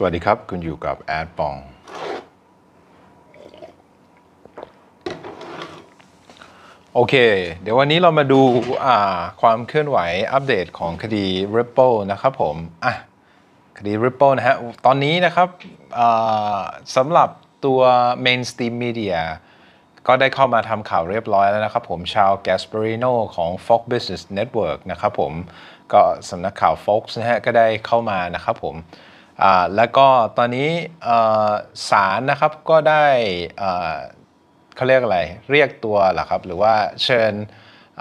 สวัสดีครับ คุณอยู่กับแอดปองโอเค เดี๋ยววันนี้เรามาดูความเคลื่อนไหวอัปเดตของคดี Ripple นะครับผม อ่ะคดี Ripple นะฮะตอนนี้นะครับสำหรับตัว Mainstream Media ก็ได้เข้ามาทำข่าวเรียบร้อยแล้วนะครับผม ชาว g a s p a r i n o ของ Fox Business Network นะครับผมก็สำนักข่าว Fox นะฮะก็ได้เข้ามานะครับผมแล้วก็ตอนนี้ศาลนะครับก็ได้เขาเรียกอะไรเรียกตัวหรอครับหรือว่าเชิญ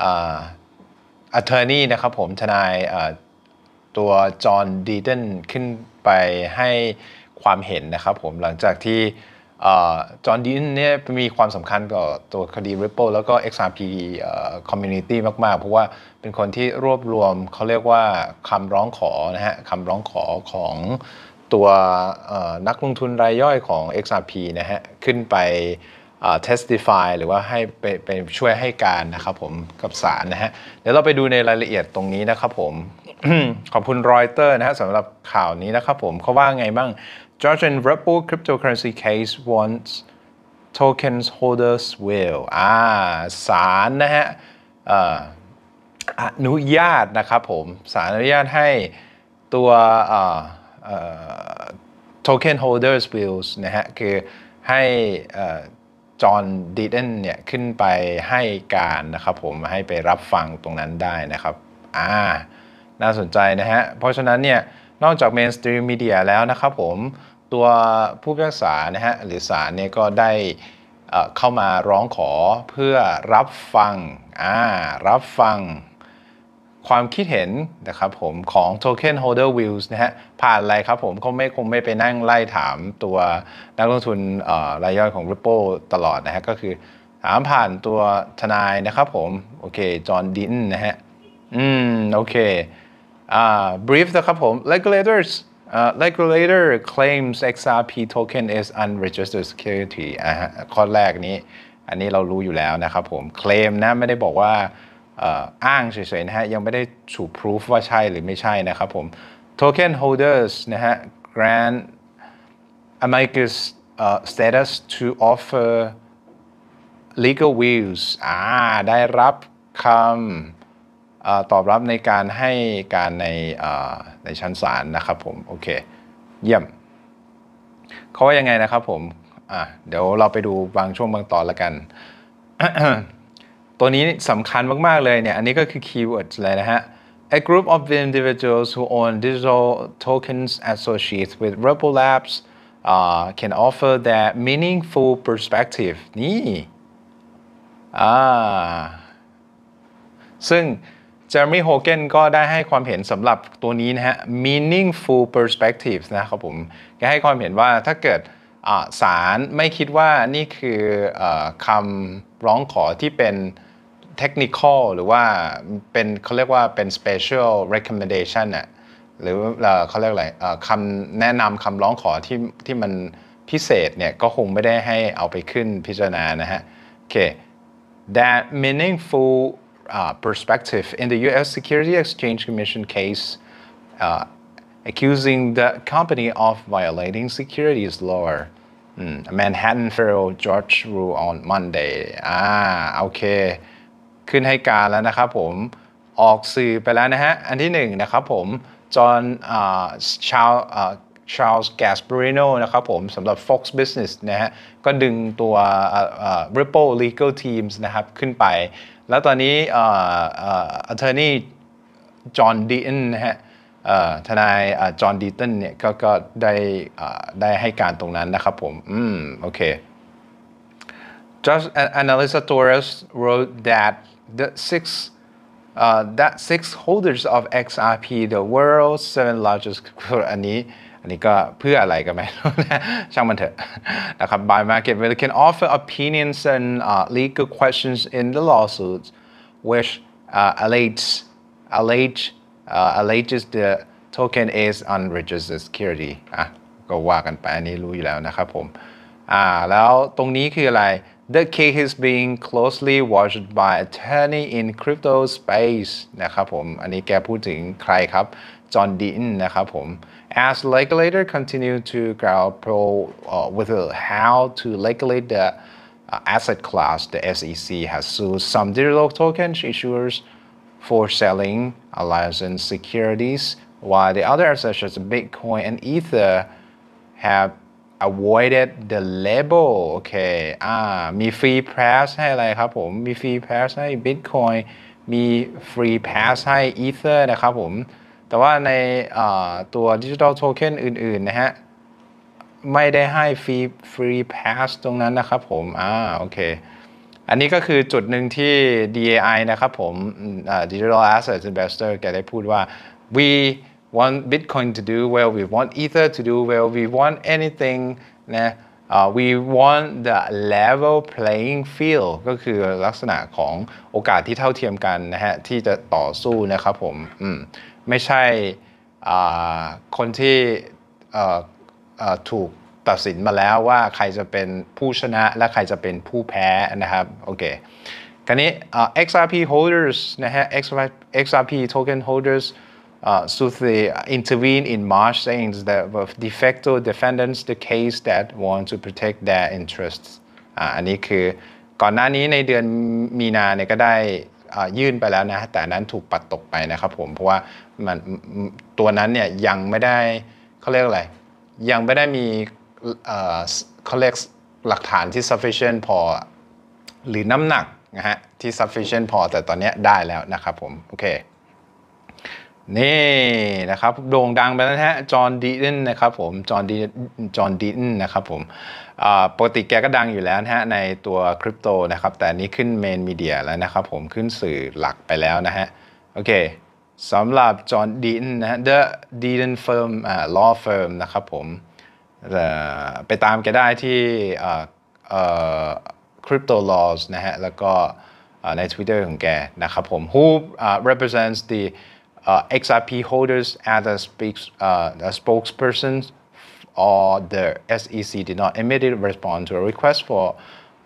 อัเทอร์นี่นะครับผมทนายตัวจอห์นดีเดนขึ้นไปให้ความเห็นนะครับผมหลังจากที่จอห์นดีนเนี่ยมีความสำคัญกับตัวคดี Ripple แล้วก็ XRP Community มากๆเพราะว่าเป็นคนที่รวบรวมเขาเรียกว่าคำร้องขอนะฮะคำร้องขอของตัวนักลงทุนรายย่อยของ XRP นะฮะ ขึ้นไป testify หรือว่าให้ไปไปช่วยให้การนะครับผมกับศาลนะฮะ เดี๋ยวเราไปดูในรายละเอียดตรงนี้นะครับผม ขอบคุณรอยเตอร์นะฮะสำหรับข่าวนี้นะครับผม เขาว่าไงบ้าง Georgian r e p p l e cryptocurrency case wants tokens holders will อ่าศาลนะฮะอนุญาตนะครับผม ศาลอนุญาตให้ตัว token holders bills นะฮะคือให้จอห์นดีเดนเนี่ยขึ้นไปให้การนะครับผม ให้ไปรับฟังตรงนั้นได้นะครับอ่าน่าสนใจนะฮะเพราะฉะนั้นเนี่ยนอกจาก mainstream media แล้วนะครับผมตัวผู้พิพากษานะฮะหรือศาลเนี่ยก็ได้เข้ามาร้องขอเพื่อรับฟังอ่ารับฟังความคิดเห็นนะครับผมของ Token Holder Views นะฮะผ่านอะไรครับผมเขาไม่คงไม่ไปนั่งไล่ถามตัวนักลงทุนรายย่อยของ Ripple ตลอดนะฮะก็คือถามผ่านตัวทนายนะครับผม โอเค จอห์นดินนะฮะอืม โอเคอ่า brief นะครับผม regulators uh, regulator claims XRP token is unregistered security อ่าข้อแรกนี้ อันนี้เรารู้อยู่แล้วนะครับผม claim นะไม่ได้บอกว่าอ้างเฉยๆนะฮะยังไม่ได้สูกพิสูจว่าใช่หรือไม่ใช่นะครับผม token holders นะฮะ grant amicus uh, status to offer legal views อ่าได้รับคำอตอบรับในการให้การในในชั้นศาลนะครับผม โอเค เยี่ยมเขาว่ายังไงนะครับผมอ่าเดี๋ยวเราไปดูบางช่วงบางตอนละกันตัวนี้สำคัญมาก ๆ เลยเนี่ย อันนี้ก็คือคีย์เวิร์ดเลยนะฮะ A group of individuals who own digital tokens associated with Ripple Labs uh, can offer their meaningful perspective นี่อ่าซึ่งจอร์มี่โฮเกนก็ได้ให้ความเห็นสำหรับตัวนี้นะฮะ meaningful perspectives นะครับผมก็ให้ความเห็นว่าถ้าเกิดศาลไม่คิดว่านี่คืออคำร้องขอที่เป็นเทคนิคอลหรือว่าเป็นเขาเรียกว่าเป็น special recommendation อะหรือเขาเรียกอะไรคำแนะนำคำร้องขอที่ที่มันพิเศษเนี่ยก็คงไม่ได้ให้เอาไปขึ้นพิจารณานะฮะโอเค that meaningful uh, perspective in the U.S. Security Exchange Commission case uh, accusing the company of violating securities law Manhattan Federal Judge ruled on Monday อ่าโอเค okay. ขึ้นให้การแล้วนะครับผม ออกสื่อไปแล้วนะฮะอันที่หนึ่งนะครับผม จอห์นชาวชาร์ลส์แกสบปริโนนะครับผมสำหรับ Fox Business นะฮะก็ดึงตัว Ripple Legal Teams นะครับขึ้นไป แล้วตอนนี้ Attorney John Deaton นะฮะทนายจอห์นดีตันเนี่ยก็ก็ได้ได้ให้การตรงนั้นนะครับผม อืมโอเค Just Analyst o r r s wrote that the six uh, that six holders of XRP the world's seven largest อันนี้อันนี้ก็เพื่ออะไรก็ไม่รู้นะช่างมันเถอะนะครับ buy market will can offer opinions and uh, legal questions in the lawsuits which uh, alleges allege uh, alleges the token is unregistered security อ่ะก็ว่ากันไปอันนี้รู้อยู่แล้วนะครับผม อ่า แล้วตรงนี้คืออะไร the case is being closely watched by attorney in crypto space นะครับผมอันนี้แกพูดถึงใครครับจอห์นดินนะครับผม as regulator continue to grapple pro uh, with how to regulate the uh, asset class the SEC has sued some digital token issuers for selling licensed securities while the other assets such as Bitcoin and Ether have avoided the label โอเค อ่า มี free pass ให้อะไรครับผม มี free pass ให้ Bitcoin มี free pass ให้ Ether นะครับผม แต่ว่าในตัว Digital Token อื่นๆ นะฮะ ไม่ได้ให้ free free pass ตรงนั้นนะครับผม อ่า โอเค อันนี้ก็คือจุดหนึ่งที่ DAI นะครับผม Digital Asset Investor แกได้พูดว่า we want Bitcoin to do well, we want Ether to do well, we want anything นะ uh, we want the level playing field ก็คือลักษณะของโอกาสที่เท่าเทียมกันนะฮะที่จะต่อสู้นะครับผมมไม่ใช่คนที่ถูกตัดสินมาแล้วว่าใครจะเป็นผู้ชนะและใครจะเป็นผู้แพ้นะครับโอเคคราวนี้ XRP holders นะฮะ XRP token holders uh, s u t h i intervened in March, saying that with de facto defendants the case that want to protect their interests อันนี้คือ ก่อนหน้านี้ในเดือนมีนาเนี่ยก็ได้ยื่นไปแล้วนะ แต่นั้นถูกปัดตกไปนะครับผม เพราะว่ามันตัวนั้นเนี่ยยังไม่ได้เขาเรียกอะไร ยังไม่ได้มีเขาเรียกหลักฐานที่ sufficient พอ หรือน้ำหนักนะฮะที่ sufficient พอ แต่ตอนนี้ได้แล้วนะครับผมโอเคนี่นะครับโด่งดังไปแล้วฮะจอห์นดีนนะครับผมจอห์นดีจอห์นดีนนะครับผมปกติแกก็ดังอยู่แล้วนะฮะในตัวคริปโตนะครับแต่นี้ขึ้นเมนมีเดียแล้วนะครับผมขึ้นสื่อหลักไปแล้วนะฮะโอเคสำหรับจอห์นดีนนะฮะ The d e a n Firm อ่า Law Firm นะครับผมไปตามแกได้ที่คริปโต laws นะฮะแล้วก็ใน Twitter ของแกนะครับผม who represents the Uh, XRP holders as a, speaks, a uh, spokesperson or the SEC did not immediately respond to a request for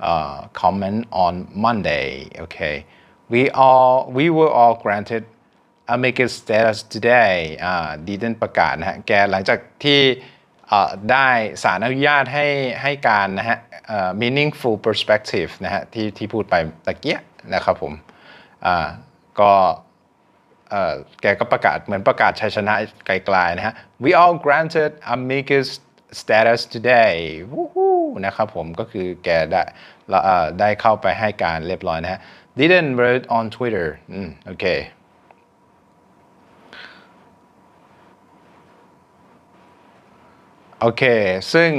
uh, comment on Monday. Okay, we all we were all granted a make it status today ดีเดนประกาศนะฮะแกหลังจากที่ได้สารอนุญาตให้ให้การนะฮะ uh, meaningful perspective นะฮะที่ที่พูดไปตะเกียนะครับผมก็แกก็ประกาศเหมือนประกาศชัยชนะไกลๆนะฮะ we all granted amicus status today นะครับผมก็คือแกได้ได้เข้าไปให้การเรียบร้อยนะฮะ didn't v r o t e on Twitter อืมโอเคโอเคซึ่ง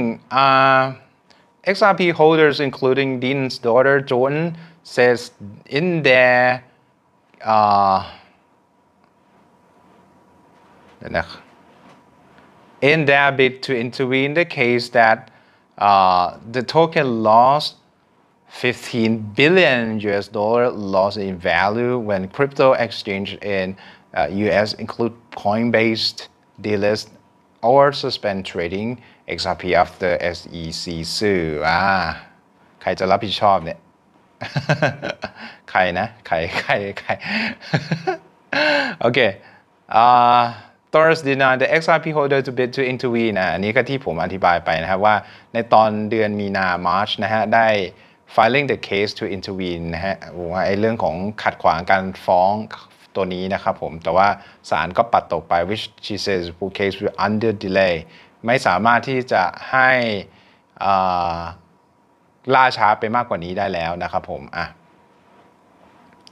XRP holders including Dean's daughter Jordan says in their uh, in their bid to intervene the case that uh, the token lost 15 billion US dollar loss in value when crypto exchange in uh, US include Coinbase delist or suspend trading XRP after SEC sue อ่าใครจะรับผิดชอบเนี่ยใครนะใครใครใครโอเคอ่า ah, uh, Taurus denied the XRP holder to bid to intervene อ่ะอันนี้ก็ที่ผมอธิบายไปนะครับว่าในตอนเดือนมีนา March นะฮะได้ filing the case to intervene นะฮะว่าไอ้เรื่องของขัดขวางการฟ้องตัวนี้นะครับผมแต่ว่าศาลก็ปัดตกไป which she says the case will under delay ไม่สามารถที่จะให้ล่าช้าไปมากกว่านี้ได้แล้วนะครับผมอ่ะ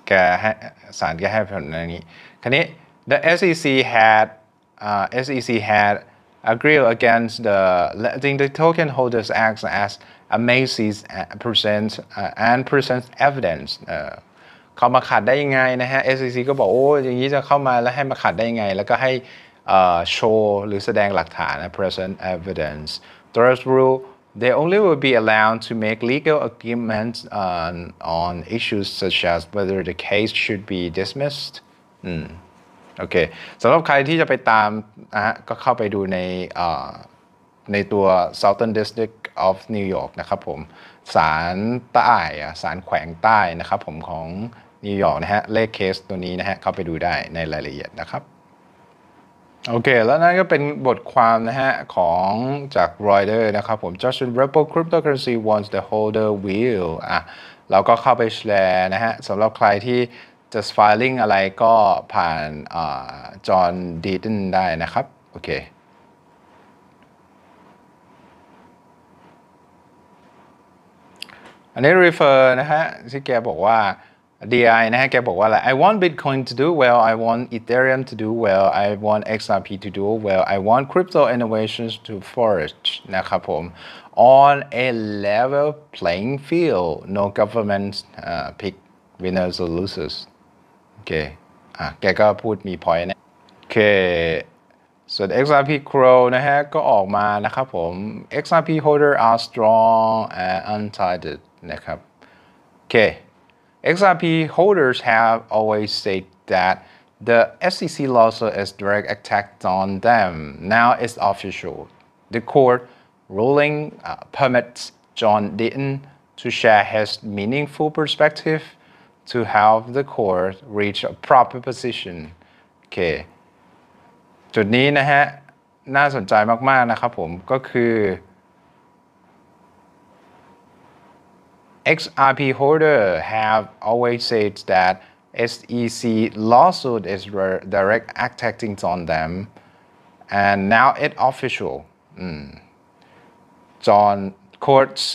แกให้ศาลแกให้ผลนี้คันนี้ the SEC had uh, SEC had agreed against the letting the token holders act as Amaze's uh, present uh, and present evidence uh, เขามาขัดได้ยังไงนะฮะ SEC ก็บอกโอ้อย่างนี้จะเข้ามาแล้วให้มาขัดได้ยังไงแล้วก็ให้โชว์หรือแสดงหลักฐาน uh, present evidence Third rule they only will be allowed to make legal arguments on, on issues such as whether the case should be dismissed. Hmm. โอเคสำหรับใครที่จะไปตามนะฮะก็เข้าไปดูในในตัว Southern District of New York นะครับผมสารใต้สารแขวงใต้นะครับผมของนิวยอร์กนะฮะเลขเคสตัวนี้นะฮะเข้าไปดูได้ในรายละเอียดนะครับโอเคแล้วนั่นก็เป็นบทความนะฮะของจากรอยเดอร์นะครับผม Justin Ripple cryptocurrency wants the holder will อ่ะเราก็เข้าไปแชร์นะฮะสำหรับใครที่จะส t filing อะไรก็ผ่านจอห์นดีตันได้นะครับโอเคอันนี้ refer นะฮะที่แกบอกว่า DI นะฮะแกบอกว่าอะไร I want Bitcoin to do well I want Ethereum to do well I want XRP to do well I want crypto innovations to flourish นะครับผม on a level playing field no government uh, pick winners or losers โอเคอ่ะแกก็พูดมีพอยต์นะ โอเคส่วน XRP Crow นะฮะ XRP holder are strong and untied นะครับโอเค XRP holders have always said that the SEC lawsuit is direct attack on them now it's official the court ruling uh, permits John Deaton to share his meaningful perspective to help the court reach a proper position Okay. จุดนี้นะฮะ XRP holder have always said that SEC lawsuit is direct attacking on them and now it official mm. John court's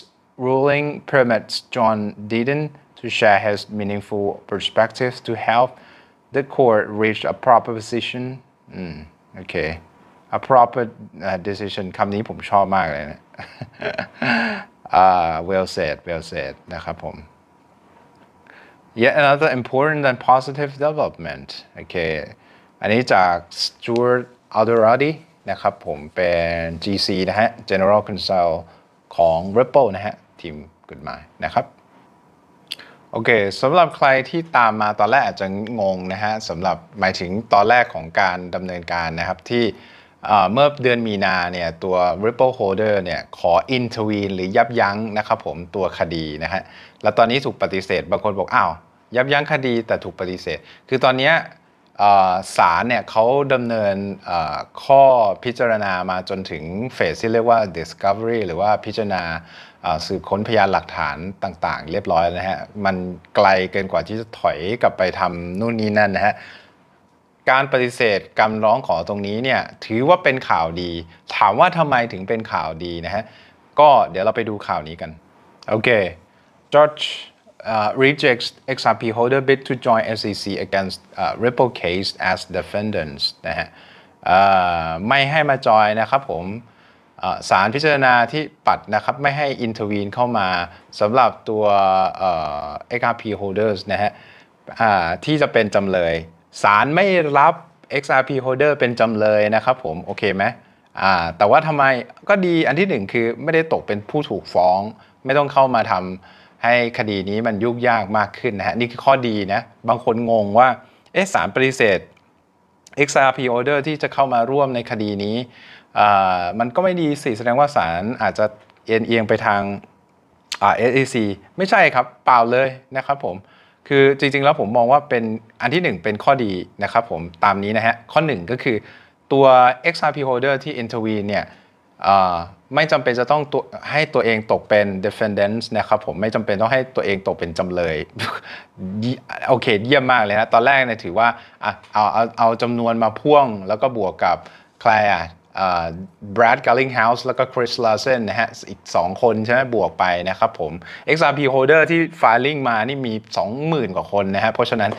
ruling permits John Deaton to share his meaningful perspectives to help the court reach a proper decision mm, Okay, a proper uh, decision uh, well said well said นะครับผม yet another important and positive development Okay, โอเคอันนี้จาก Stuart Alderati นะครับผมเป็น GC นะฮะ General Counsel ของ Ripple นะฮะทีมกฎหมายนะครับโอเคสำหรับใครที่ตามมาตอนแรกอาจจะงงนะฮะสำหรับหมายถึงตอนแรกของการดำเนินการนะครับที่เมื่อเดือนมีนาเนี่ยตัว Ripple Holder เนี่ยขอ intervene หรือยับยั้งนะครับผมตัวคดีนะฮะและตอนนี้ถูกปฏิเสธบางคนบอกอ้าวยับยั้งคดีแต่ถูกปฏิเสธ คือตอนนี้ศาลเนี่ยเขาดำเนินข้อพิจารณามาจนถึงเฟสที่เรียกว่า discovery หรือว่าพิจารณาสืบค้นพยานหลักฐานต่างๆ เรียบร้อยนะฮะ มันไกลเกินกว่าที่จะถอยกลับไปทำนู่นนี่นั่นนะฮะการปฏิเสธคำร้องขอตรงนี้เนี่ยถือว่าเป็นข่าวดี ถามว่าทำไมถึงเป็นข่าวดีนะฮะก็เดี๋ยวเราไปดูข่าวนี้กันโอเค George uh, rejects XRP holder bid to join SEC against uh, Ripple case as defendants นะฮะไม่ให้มาจอยนะครับผมสารพิจารณาที่ปัดนะครับ ไม่ให้อินเทอร์วีนเข้ามาสำหรับตัวเอ็กอาร์พีโฮเดอร์นะฮะที่จะเป็นจำเลย สารไม่รับ XRP holder เป็นจำเลยนะครับผมโอเคไหมแต่ว่าทำไมก็ดีอันที่หนึ่งคือไม่ได้ตกเป็นผู้ถูกฟ้อง ไม่ต้องเข้ามาทำให้คดีนี้มันยุ่งยากมากขึ้นนะฮะนี่คือข้อดีนะบางคนงงว่าเอ๊ะสารปฏิเสธ XRP order ที่จะเข้ามาร่วมในคดีนี้มันก็ไม่ดีสิแสดงว่าสารอาจจะเอียงเอียงไปทาง SEC ไม่ใช่ครับเปล่าเลยนะครับผม คือจริงๆ แล้วผมมองว่าเป็นอันที่ 1 เป็นข้อดีนะครับผมตามนี้นะฮะข้อ1ก็คือตัว XRP holder ที่ intervene เนี่ยไม่จำเป็นจะต้องตให้ตัวเองตกเป็น defendant นะครับผมไม่จำเป็นต้องให้ตัวเองตกเป็นจำเลยโอเค เยี่ยมมากเลยนะตอนแรกเนี่ยถือว่าเอาเอาเอาจำนวนมาพ่วง แล้วก็บวกกับใครอ่ะแบรดกัลลิงเฮาส์แล้วก็คริสลาเซนนะฮะ อีก 2 คนใช่ไหมบวกไปนะครับผม XRP holder ที่ filing มา นี่มี 20,000 กว่าคนนะฮะ เพราะฉะนั้น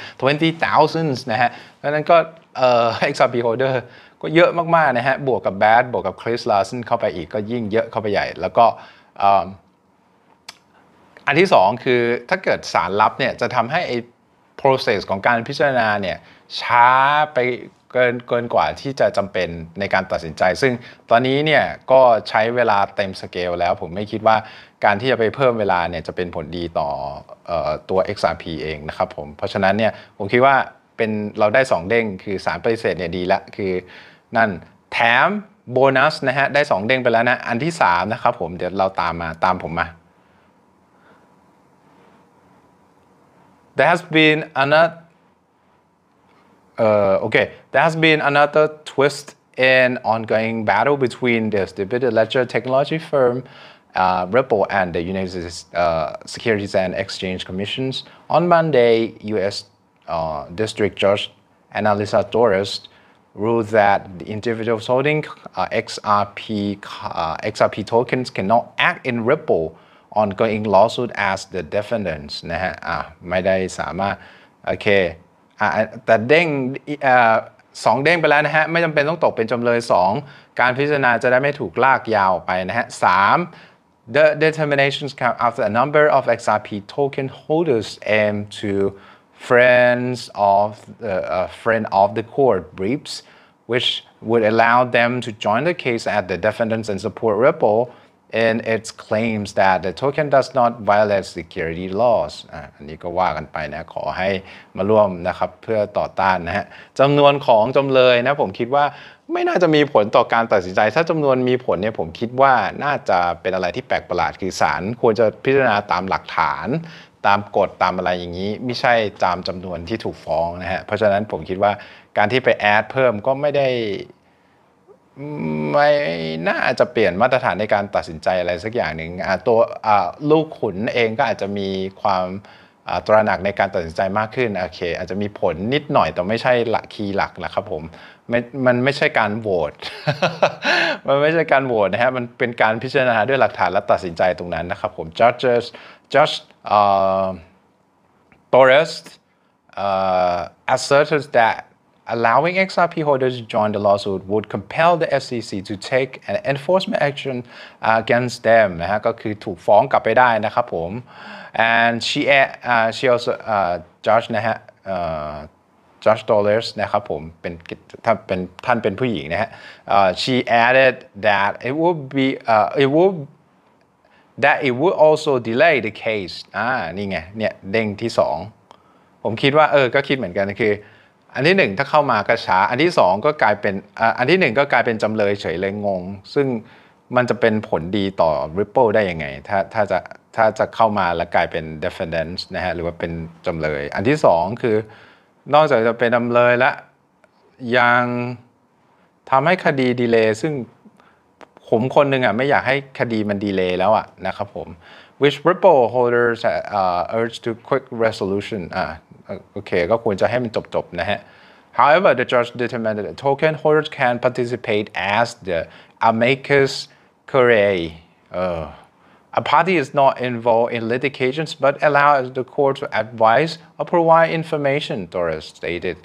20,000นะฮะดังนั้นก็เอ่อ XRP holder ก็เยอะมาก ๆ นะฮะ บวกกับแบดบวกกับคริสลาเซนเข้าไปอีกก็ยิ่งเยอะเข้าไปใหญ่ แล้วก็อันที่ 2 คือถ้าเกิดสารลับเนี่ยจะทำให้ไอ้ process ของการพิจารณาเนี่ยช้าไปเกินเกินกว่าที่จะจำเป็นในการตัดสินใจ ซึ่งตอนนี้เนี่ยก็ใช้เวลาเต็มสเกลแล้วผมไม่คิดว่าการที่จะไปเพิ่มเวลาเนี่ยจะเป็นผลดีต่ออตัว XRP เองนะครับผมเพราะฉะนั้นเนี่ยผมคิดว่าเป็นเราได้ 2 เด้ง คือสารปฏิเสธเนี่ยดีละคือนั่น แถมโบนัสนะฮะได้ 2 เด้งไปแล้วนะอันที่3นะครับผมเดี๋ยวเราตามมา ตามผมมา There has been another Uh, okay, there has been another twist in ongoing battle between the distributed ledger technology firm uh, Ripple and the United uh, Securities and Exchange Commissions. On Monday, U.S. Uh, District Judge Annalisa Torres ruled that the individuals holding uh, XRP uh, XRP tokens cannot act in Ripple ongoing lawsuit as the defendants okay. แต่เด้งสองเด้งไปแล้วนะฮะไม่จำเป็นต้องตกเป็นจำเลย2 การพิจารณาจะได้ไม่ถูกลากยาวไปนะฮะส the determinations come after a number of XRP token holders aim to friends of the uh, friend of the court briefs which would allow them to join the case at the defendants and support Ripple in its claims that the token does not violate security laws อันนี้ก็ว่ากันไปนะ ขอให้มาร่วมนะครับเพื่อต่อต้านนะฮะ จำนวนของจำเลยนะผมคิดว่าไม่น่าจะมีผลต่อการตัดสินใจ ถ้าจำนวนมีผลเนี่ยผมคิดว่าน่าจะเป็นอะไรที่แปลกประหลาดคือศาลควรจะพิจารณาตามหลักฐาน ตามกฎตามอะไรอย่างนี้ ไม่ใช่ตามจำนวนที่ถูกฟ้องนะฮะ เพราะฉะนั้นผมคิดว่าการที่ไปแอดเพิ่มก็ไม่ได้ไม่น่าจะเปลี่ยนมาตรฐานในการตัดสินใจอะไรสักอย่างหนึ่งตัวลูกขุนเองก็อาจจะมีความตระหนักในการตัดสินใจมากขึ้นโอเคอาจจะมีผลนิดหน่อยแต่ไม่ใช่หลักคีย์หลักนะครับผมมันไม่ใช่การโหวตมันไม่ใช่การโหวตนะฮะมันเป็นการพิจารณาด้วยหลักฐานและตัดสินใจตรงนั้นนะครับผม judges judge uh, Boris uh, asserted that allowing XRP holders to join the lawsuit would compel the SEC to take an enforcement action against them นะฮะก็คือถูกฟ้องกลับไปได้นะครับผม and she uh, she also uh, judge นะฮะ uh, j e Dollars นะครับผมเป็นท่านเป็นท่านเป็นผู้หญิงนะฮะ she added that it would be uh, it would that it would also delay the case อ่านี่ไงเนี่ยเด้งที่สองผมคิดว่าเออก็คิดเหมือนกันคืออันที่หนึ่งถ้าเข้ามากระช้าอันที่สองก็กลายเป็นอันที่หนึ่งก็กลายเป็นจำเลยเฉยเลยงง ซึ่งมันจะเป็นผลดีต่อ Ripple ได้ยังไง ถ้าถ้าจะถ้าจะเข้ามาแล้วกลายเป็น defendant นะฮะหรือว่าเป็นจำเลย อันที่สองคือ นอกจากจะเป็นจำเลยแล้วยังทำให้คดีดีเลย์ซึ่งผมคนหนึ่งอ่ะไม่อยากให้คดีมันดีเลยแล้วอ่ะนะครับผม which ripple holders uh, urge to quick resolution อ่าโอเคก็ควรจะให้มันจบๆนะฮะ However, the judge determined that token holders can participate as the amicus curiae. Uh, a party is not involved in litigations but allows the court to advise or provide information, t o r r s stated.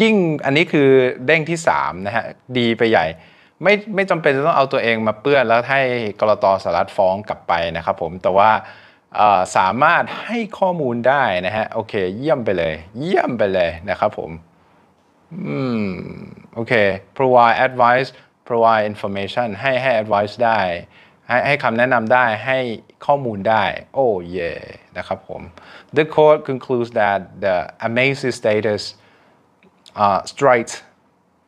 ยิ่งอันนี้คือเด้งที่3นะฮะดีไปใหญ่ไม่ไม่จำเป็นจะต้องเอาตัวเองมาเปื้อนแล้วให้กรตสารัฐฟ้องกลับไปนะครับผมแต่ว่าสามารถให้ข้อมูลได้นะฮะโอเคเยี่ยมไปเลยเยี่ยมไปเลยนะครับผมอืมโอเค provide advice provide information ให้ให้ advice ได้ให้ให้คำแนะนำได้ให้ข้อมูลได้โอ้เย่นะครับผม the court concludes that the amazing status uh, strikes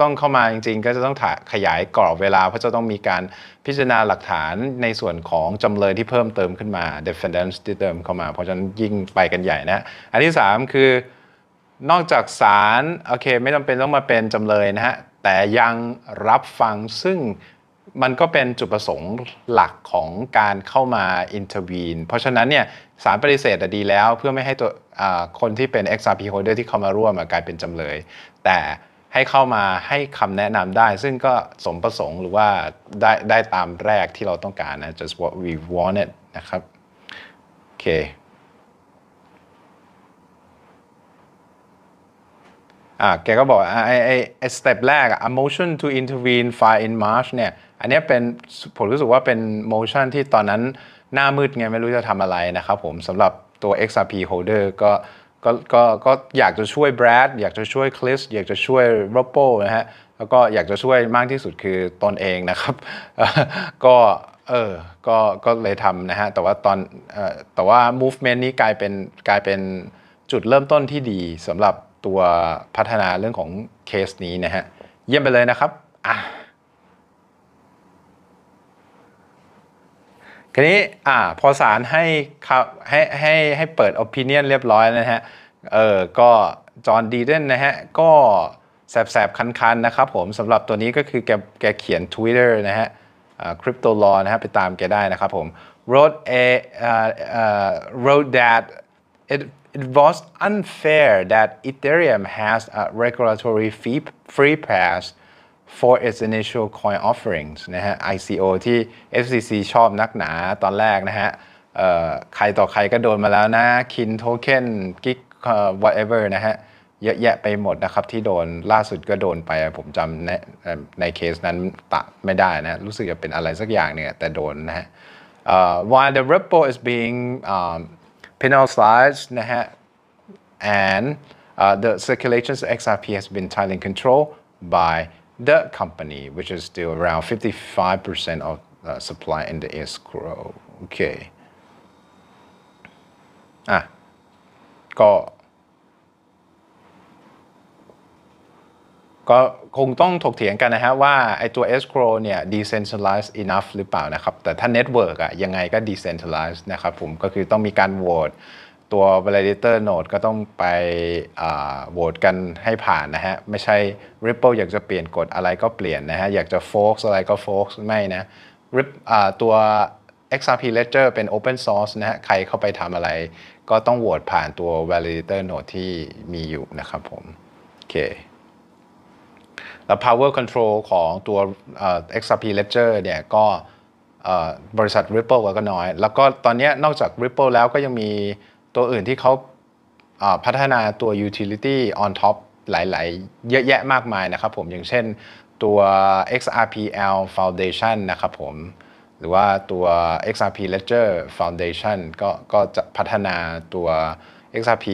ต้องเข้ามาจริงๆ ก็จะต้องขยายกรอบเวลาเพราะจะต้องมีการพิจารณาหลักฐานในส่วนของจำเลยที่เพิ่มเติมขึ้นมา defendants ที่เติมเข้ามา เพราะฉะนั้นยิ่งไปกันใหญ่นะอันที่ 3 คือนอกจากศาลโอเคไม่จำเป็นต้องมาเป็นจำเลยนะฮะแต่ยังรับฟังซึ่งมันก็เป็นจุดประสงค์หลักของการเข้ามาอินเทอร์วีนเพราะฉะนั้นเนี่ยสารปฏิเสธดีแล้วเพื่อไม่ให้ตัวคนที่เป็น XRP holder ที่เข้ามาร่วมกลายเป็นจำเลยแต่ให้เข้ามาให้คำแนะนำได้ ซึ่งก็สมประสงค์หรือว่าได้ได้ตามแรกที่เราต้องการนะ just what we wanted นะครับโอเคอ่าแกก็บอกไอไอไอสเต็ปแรกอะ motion to intervene fire in March เนี่ยอันนี้เป็นผมรู้สึกว่าเป็น motion ที่ตอนนั้นหน้ามืดไง ไม่รู้จะทำอะไรนะครับผมสำหรับตัว XRP holder ก็ก็ก็ก็อยากจะช่วยแบรด อยากจะช่วยคลิสอยากจะช่วยโรโปนะฮะแล้วก็อยากจะช่วยมากที่สุดคือตนเองนะครับ ก็เออก็ก็เลยทำนะฮะแต่ว่าตอนแต่ว่า movement นี้กลายเป็นกลายเป็นจุดเริ่มต้นที่ดีสำหรับตัวพัฒนาเรื่องของเคสนี้นะฮะเยี่ยมไปเลยนะครับอ่ะทีนี้อ่าพอศาลให้ให้ให้ให้เปิด o p i น i ยนเรียบร้อยนะฮะเออก็จอห์นดีเดนนะฮะก็แสบๆคันๆนะครับผมสำหรับตัวนี้ก็คือแกแกเขียน Twitter นะฮะคริปโตลอนะฮะไปตามแกได้นะครับผม wrote a uh, uh, wrote that it it was unfair that Ethereum has a regulatory fee free pass for its initial coin offerings นะฮะ ICO ที่ FCC ชอบนักหนาตอนแรกนะฮะใครต่อใครก็โดนมาแล้วนะคินโทเค็นกิ๊ก whatever นะฮะเยอะแยะไปหมดนะครับที่โดนล่าสุดก็โดนไปผมจำในในเคสนั้นตะไม่ได้นะรู้สึกจะเป็นอะไรสักอย่างเนี่ยแต่โดนนะฮะ uh, while the ripple is being um, penalized นะฮะ and uh, the circulation's XRP has been tightly controlled by the company, which is still around 55% of uh, supply in the escrow. Okay. อ่ะก็ ก็คงต้องถกเถียงกันนะฮะว่าไอตัว escrow เนี่ย decentralized enough หรือเปล่านะครับแต่ถ้า network อะยังไงก็ decentralized นะครับผมก็คือต้องมีการโหวตตัว validator node ก็ต้องไปโหวตกันให้ผ่านนะฮะไม่ใช่ Ripple อยากจะเปลี่ยนกฎอะไรก็เปลี่ยนนะฮะอยากจะ fork อะไรก็ fork ไม่นะ Rip ตัว XRP Ledger เป็น open source นะฮะใครเข้าไปทำอะไร ก็ต้องโหวตผ่านตัว validator node ที่มีอยู่นะครับผมโอเคแล้ว power control ของตัว XRP Ledger เนี่ยก็บริษัท Ripple ก็น้อย แล้วก็ตอนนี้นอกจาก Ripple แล้วก็ยังมีตัวอื่นที่เขาพัฒนาตัว utility on top หลายๆ เยอะแยะมากมายนะครับผม อย่างเช่นตัว XRPL Foundation นะครับผม หรือว่าตัว XRP Ledger Foundation ก็ก็จะพัฒนาตัว XRP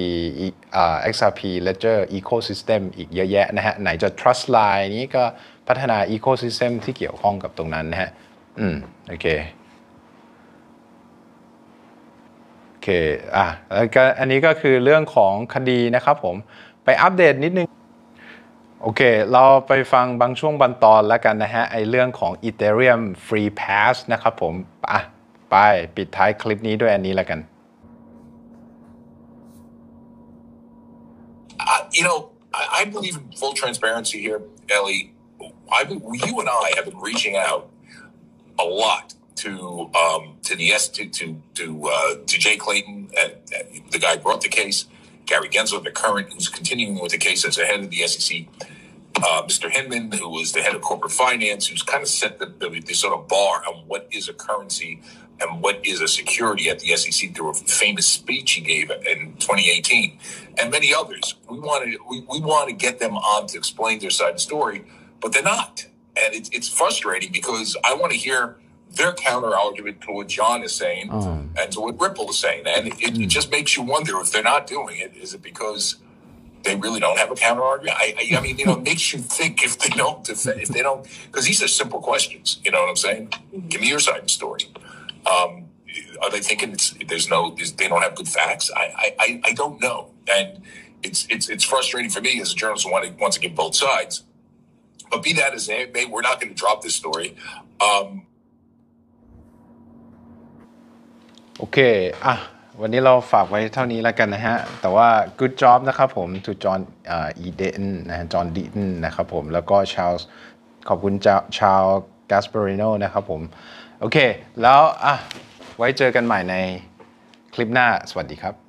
XRP Ledger Ecosystem อีกเยอะแยะนะฮะไหนจะ Trustline นี้ก็พัฒนา Ecosystem ที่เกี่ยวข้องกับตรงนั้นนะฮะอืมโอเคคอ่ะแล้วก็อันนี้ก็คือเรื่องของคดีนะครับผม ไปอัปเดตนิดนึง โอเค เราไปฟังบางช่วงบางตอนแล้วกันนะฮะ ไอเรื่องของ Ethereum Free Pass นะครับผม อ่ะ ไป ปิดท้ายคลิปนี้ด้วยอันนี้แล้วกัน uh, You know I believe in full transparency here Ellie I you and I have been reaching out a lot to um, to the S to to to, uh, to Jay Clayton, at, uh, at, uh, the guy brought the case. Gary Gensler, the current, who's continuing with the case as the head of the SEC. Uh, Mr. Hinman, who was the head of corporate finance, who's kind of set the, the, the, sort of bar on what is a currency and what is a security at the SEC through a famous speech he gave in 2018, and many others. We wanted we, we want to get them on to explain their side of the story, but they're not, and it's it's frustrating because I want to hear their counter argument to what John is saying oh. and to what Ripple is saying. And it, it, hmm. just makes you wonder if they're not doing it, is it because they really don't have a counter argument? I, I, mean, you know, it makes you think if they don't, if they, if they don't, because these are simple questions. You know what I'm saying? Mm-hmm. Give me your side of the story. Um, are they thinking it's there's no they don't have good facts? I, I I don't know, and it's it's it's frustrating for me as a journalist who want to, wants to get both sides. But be that as it may, we're not going to drop this story. Um, โอเค อ่ะ วันนี้เราฝากไว้เท่านี้แล้วกันนะฮะ แต่ว่า good job นะครับผม to John อีเดนนะฮะ John Deaton นะครับผม แล้วก็ชาวขอบคุณชาวกาสเปริโนนะครับผม โอเค แล้ว อ่ะ ไว้เจอกันใหม่ในคลิปหน้า สวัสดีครับ